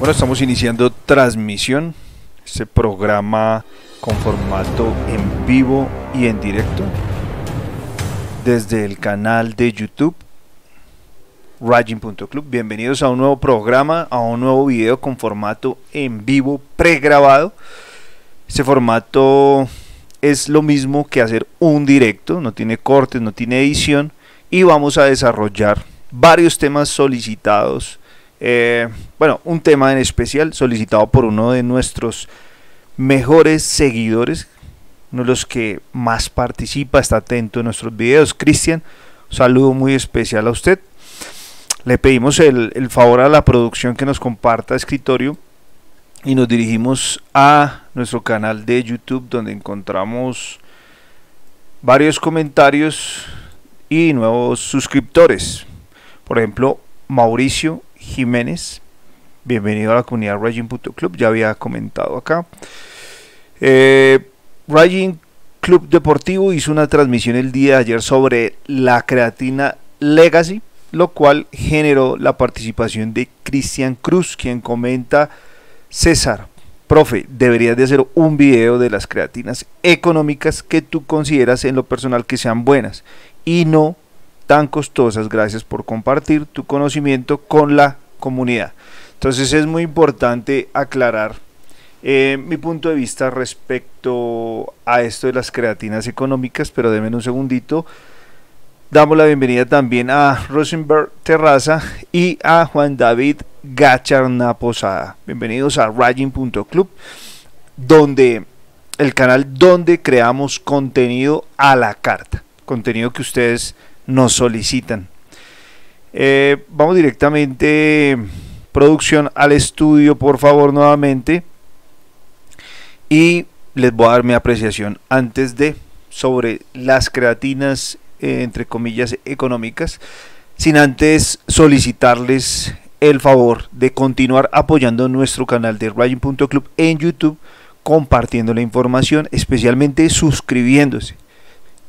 Bueno, estamos iniciando transmisión, este programa con formato en vivo y en directo desde el canal de YouTube Raging.club. Bienvenidos a un nuevo programa, a un nuevo video con formato en vivo pregrabado. Este formato es lo mismo que hacer un directo, no tiene cortes, no tiene edición y vamos a desarrollar varios temas solicitados eh, bueno, un tema en especial solicitado por uno de nuestros mejores seguidores, uno de los que más participa, está atento a nuestros videos. Cristian, un saludo muy especial a usted. Le pedimos el favor a la producción que nos comparta escritorio y nos dirigimos a nuestro canal de YouTube donde encontramos varios comentarios y nuevos suscriptores. Por ejemplo, Mauricio Jiménez. Bienvenido a la comunidad Club, ya había comentado acá. Eh, Raging Club Deportivo hizo una transmisión el día de ayer sobre la creatina Legacy, lo cual generó la participación de Cristian Cruz, quien comenta, César, profe, deberías de hacer un video de las creatinas económicas que tú consideras en lo personal que sean buenas y no tan costosas. Gracias por compartir tu conocimiento con la comunidad. Entonces es muy importante aclarar eh, mi punto de vista respecto a esto de las creatinas económicas, pero denme un segundito. Damos la bienvenida también a Rosenberg Terraza y a Juan David Gacharna Posada. Bienvenidos a Raging.club, donde el canal donde creamos contenido a la carta, contenido que ustedes nos solicitan. Eh, vamos directamente, producción, al estudio, por favor, nuevamente. Y les voy a dar mi apreciación antes de sobre las creatinas, eh, entre comillas, económicas, sin antes solicitarles el favor de continuar apoyando nuestro canal de Ryan.club en YouTube, compartiendo la información, especialmente suscribiéndose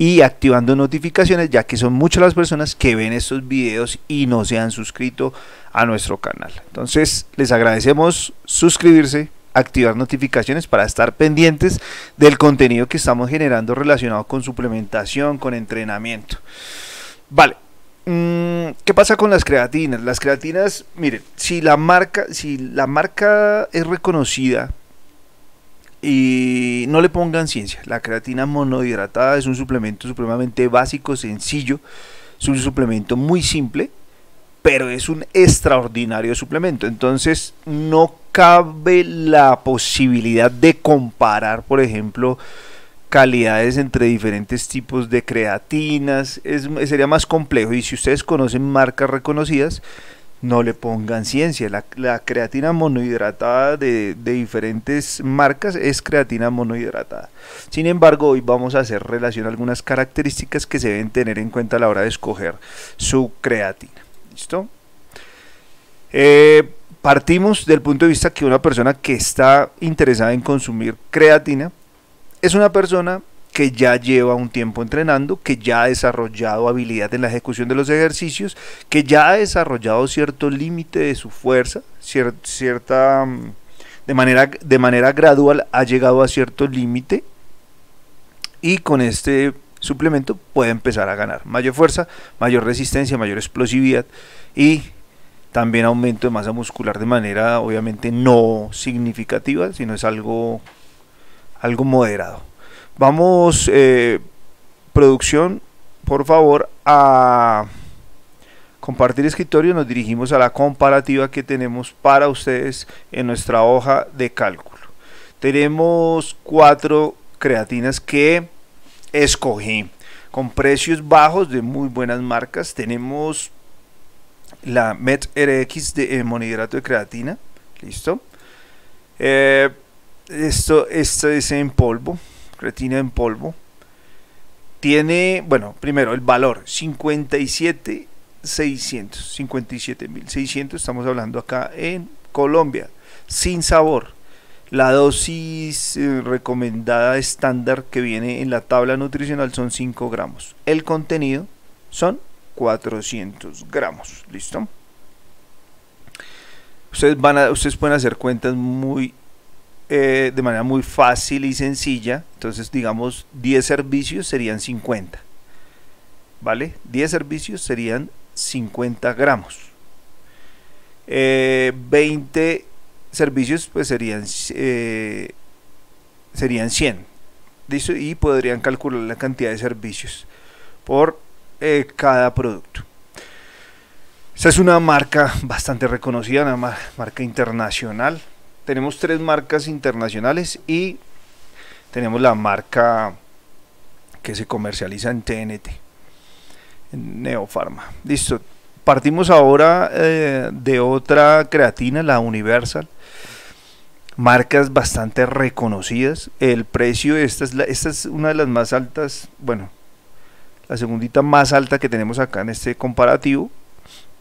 y activando notificaciones ya que son muchas las personas que ven estos videos y no se han suscrito a nuestro canal. Entonces les agradecemos suscribirse, activar notificaciones para estar pendientes del contenido que estamos generando relacionado con suplementación, con entrenamiento. Vale, mm, ¿Qué pasa con las creatinas? Las creatinas, miren, si la marca, si la marca es reconocida y no le pongan ciencia. La creatina monohidratada es un suplemento supremamente básico, sencillo, es un suplemento muy simple, pero es un extraordinario suplemento. Entonces no cabe la posibilidad de comparar, por ejemplo, calidades entre diferentes tipos de creatinas. sería más complejo y si ustedes conocen marcas reconocidas, no le pongan ciencia. La, creatina monohidratada de, diferentes marcas es creatina monohidratada. Sin embargo, hoy vamos a hacer relación a algunas características que se deben tener en cuenta a la hora de escoger su creatina. ¿Listo? Eh, partimos del punto de vista que una persona que está interesada en consumir creatina es una persona que ya lleva un tiempo entrenando, que ya ha desarrollado habilidad en la ejecución de los ejercicios, que ya ha desarrollado cierto límite de su fuerza, cierta mm, de manera, de manera gradual ha llegado a cierto límite y con este suplemento puede empezar a ganar mayor fuerza, mayor resistencia, mayor explosividad y también aumento de masa muscular de manera obviamente no significativa, sino es algo, algo moderado. Vamos, eh, producción, por favor, a compartir escritorio. Nos dirigimos a la comparativa que tenemos para ustedes en nuestra hoja de cálculo. Tenemos cuatro creatinas que escogí con precios bajos de muy buenas marcas. Tenemos la Met RX de eh, monohidrato de creatina. Listo. Eh, esto, esto es en polvo retina en polvo, tiene, bueno, primero el valor 57,600, 57,600, estamos hablando acá en Colombia, sin sabor. La dosis eh, recomendada estándar que viene en la tabla nutricional son 5 gramos. El contenido son 400 gramos, ¿listo? Ustedes, van a, ustedes pueden hacer cuentas muy eh, de manera muy fácil y sencilla. Entonces, digamos, 10 servicios serían 50. ¿Vale? 10 servicios serían 50 gramos. 20 eh, servicios pues serían, eh, serían 100. Y podrían calcular la cantidad de servicios por cada producto. Esta es una marca bastante reconocida, una marca internacional tenemos tres marcas internacionales y tenemos la marca que se comercializa en TNT, en Neopharma. Listo. Partimos ahora eh, de otra creatina, la Universal. Marcas bastante reconocidas. El precio, esta es una de las más altas, bueno, la segundita más alta que tenemos acá en este comparativo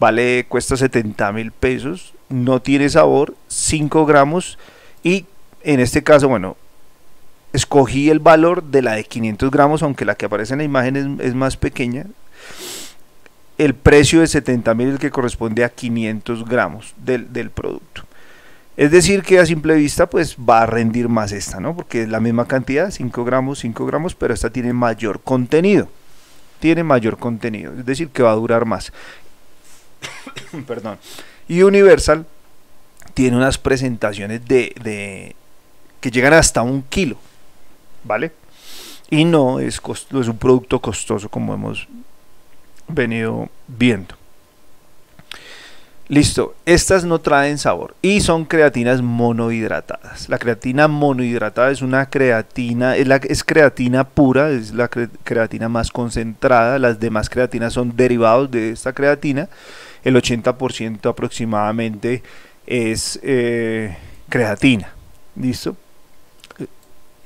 vale, cuesta 70 mil pesos, no tiene sabor, 5 gramos y en este caso, bueno, escogí el valor de la de 500 gramos, aunque la que aparece en la imagen es, más pequeña. El precio de 70 mil, el que corresponde a 500 gramos del, del producto. Es decir, que a simple vista pues va a rendir más esta, ¿no? Porque es la misma cantidad, 5 gramos, 5 gramos, pero esta tiene mayor contenido. Tiene mayor contenido, es decir, que va a durar más. perdón, y Universal tiene unas presentaciones de, que llegan hasta un kilo, ¿vale? Y no es, es un producto costoso como hemos venido viendo. Listo, estas no traen sabor y son creatinas monohidratadas. La creatina monohidratada es una creatina, es, la, es creatina pura, es la creatina más concentrada. Las demás creatinas son derivados de esta creatina el 80% aproximadamente es eh, creatina. ¿Listo?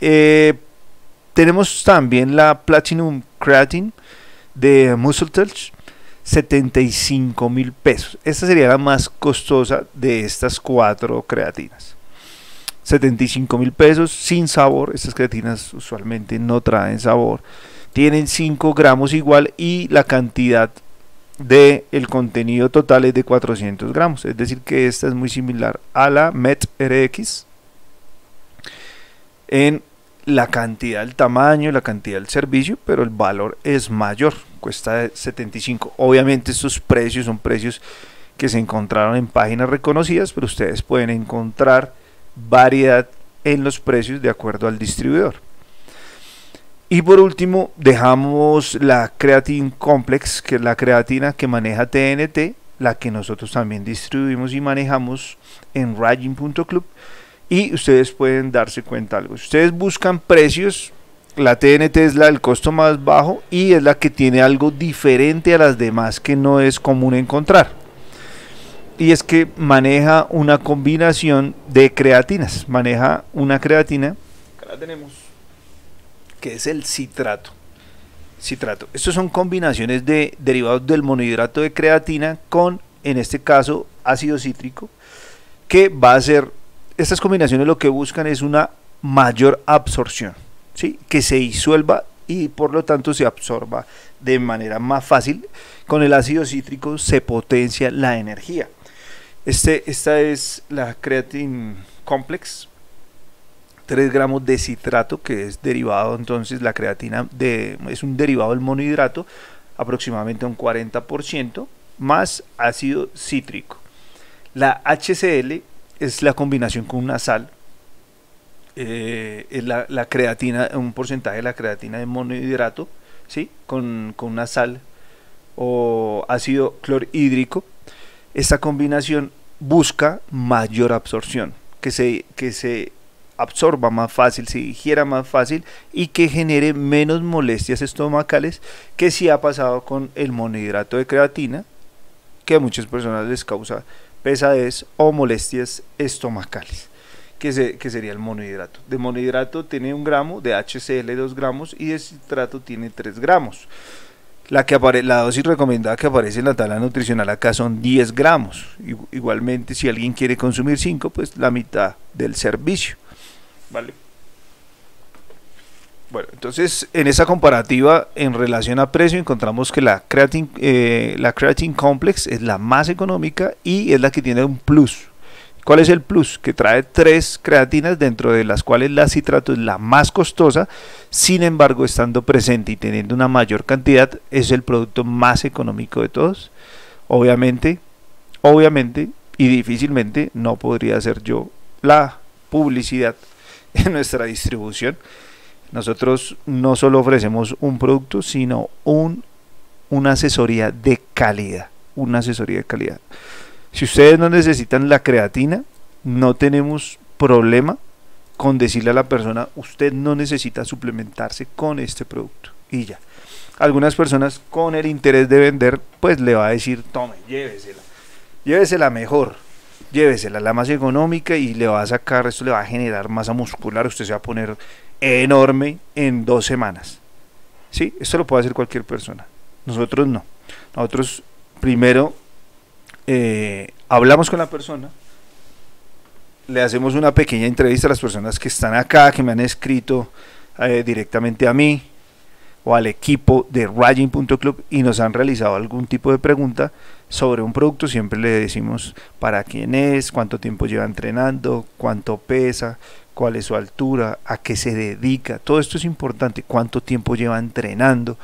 Eh, tenemos también la Platinum Creatine de Touch, 75 mil pesos. Esta sería la más costosa de estas cuatro creatinas. 75 mil pesos sin sabor. Estas creatinas usualmente no traen sabor. Tienen 5 gramos igual y la cantidad del el contenido total es de 400 gramos. Es decir, que esta es muy similar a la MET RX en la cantidad, el tamaño, la cantidad del servicio, pero el valor es mayor, cuesta 75. Obviamente estos precios son precios que se encontraron en páginas reconocidas, pero ustedes pueden encontrar variedad en los precios de acuerdo al distribuidor. Y por último, dejamos la Creatine Complex, que es la creatina que maneja TNT, la que nosotros también distribuimos y manejamos en raging.club. Y ustedes pueden darse cuenta algo. ustedes buscan precios, la TNT es la del costo más bajo y es la que tiene algo diferente a las demás que no es común encontrar. Y es que maneja una combinación de creatinas. Maneja una creatina. Acá la tenemos que es el citrato. Citrato. Estos son combinaciones de derivados del monohidrato de creatina con, en este caso, ácido cítrico, que va a ser, estas combinaciones lo que buscan es una mayor absorción, ¿sí? que se disuelva y por lo tanto se absorba de manera más fácil. Con el ácido cítrico se potencia la energía. Este, esta es la creatin Complex, 3 gramos de citrato, que es derivado entonces, la creatina de, es un derivado del monohidrato, aproximadamente un 40%, más ácido cítrico. La HCl es la combinación con una sal, eh, es la, la, creatina, un porcentaje de la creatina de monohidrato, ¿sí? con, una sal o ácido clorhídrico. Esta combinación busca mayor absorción, que se, que se absorba más fácil, se digiera más fácil y que genere menos molestias estomacales que si ha pasado con el monohidrato de creatina, que a muchas personas les causa pesadez o molestias estomacales, que, que sería el monohidrato. De monohidrato tiene un gramo, de HCl 2 gramos y de citrato tiene 3 gramos. La, que la dosis recomendada que aparece en la tabla nutricional acá son 10 gramos. Igualmente, si alguien quiere consumir 5, pues la mitad del servicio. ¿Vale? Bueno, entonces en esa comparativa en relación a precio encontramos que la creatin, eh, la creatine complex es la más económica y es la que tiene un plus. ¿Cuál es el plus? Que trae tres creatinas dentro de las cuales la citrato es la más costosa, sin embargo estando presente y teniendo una mayor cantidad es el producto más económico de todos. Obviamente, obviamente y difícilmente no podría ser yo la publicidad en nuestra distribución. Nosotros no solo ofrecemos un producto, sino un, una asesoría de calidad. Una asesoría de calidad. Si ustedes no necesitan la creatina, no tenemos problema con decirle a la persona, usted no necesita suplementarse con este producto. Y ya. Algunas personas con el interés de vender, pues le va a decir, tome, llévesela. Llévesela mejor llévesela, la más económica y le va a sacar, esto le va a generar masa muscular, usted se va a poner enorme en dos semanas. ¿Sí? Esto lo puede hacer cualquier persona. Nosotros no. Nosotros primero eh, hablamos con la persona, le hacemos una pequeña entrevista a las personas que están acá, que me han escrito eh, directamente a mí o al equipo de Raging.club y nos han realizado algún tipo de pregunta sobre un producto siempre le decimos para quién es, cuánto tiempo lleva entrenando, cuánto pesa, cuál es su altura, a qué se dedica. Todo esto es importante, cuánto tiempo lleva entrenando.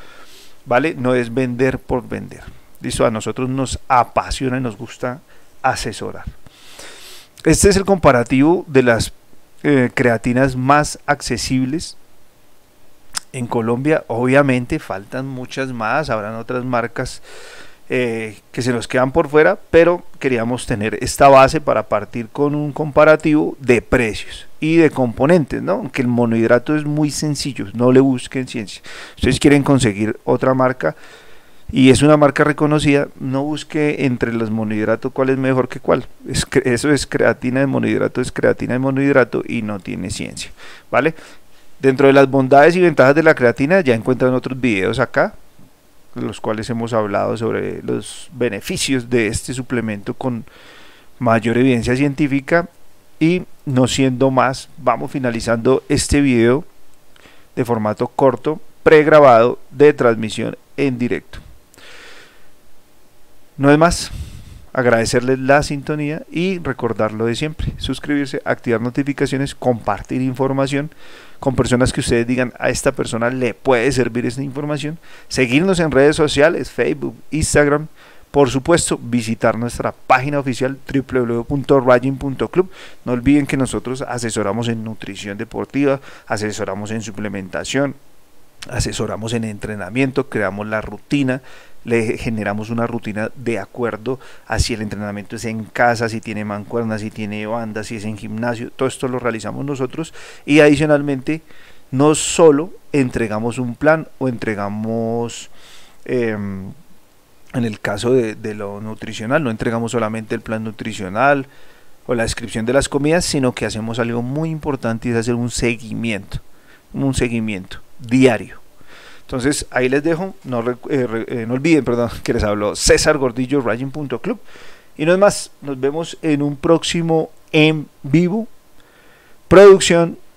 ¿Vale? No es vender por vender. eso a nosotros nos apasiona y nos gusta asesorar. Este es el comparativo de las eh, creatinas más accesibles en Colombia. Obviamente faltan muchas más, habrán otras marcas eh, que se nos quedan por fuera, pero queríamos tener esta base para partir con un comparativo de precios y de componentes, ¿no? Aunque el monohidrato es muy sencillo, no le busquen ciencia. Ustedes quieren conseguir otra marca y es una marca reconocida, no busque entre los monohidratos cuál es mejor que cuál. eso es creatina de monohidrato, es creatina de monohidrato y no tiene ciencia, ¿vale? Dentro de las bondades y ventajas de la creatina ya encuentran otros videos acá los cuales hemos hablado sobre los beneficios de este suplemento con mayor evidencia científica. Y no siendo más, vamos finalizando este video de formato corto, pregrabado de transmisión en directo. No es más, agradecerles la sintonía y recordarlo de siempre, suscribirse, activar notificaciones, compartir información con personas que ustedes digan a esta persona le puede servir esta información, seguirnos en redes sociales, Facebook, Instagram, por supuesto, visitar nuestra página oficial www.raging.club. No olviden que nosotros asesoramos en nutrición deportiva, asesoramos en suplementación, asesoramos en entrenamiento, creamos la rutina, le generamos una rutina de acuerdo a si el entrenamiento es en casa, si tiene mancuernas, si tiene bandas, si es en gimnasio, todo esto lo realizamos nosotros y adicionalmente no solo entregamos un plan o entregamos em, en el caso de, de, lo nutricional, no entregamos solamente el plan nutricional o la descripción de las comidas, sino que hacemos algo muy importante y es hacer un seguimiento, un seguimiento diario. Entonces ahí les dejo, no, eh, eh, olviden perdón, que les hablo César Gordillo, Raging.club. Y no es más, nos vemos en un próximo en vivo. Producción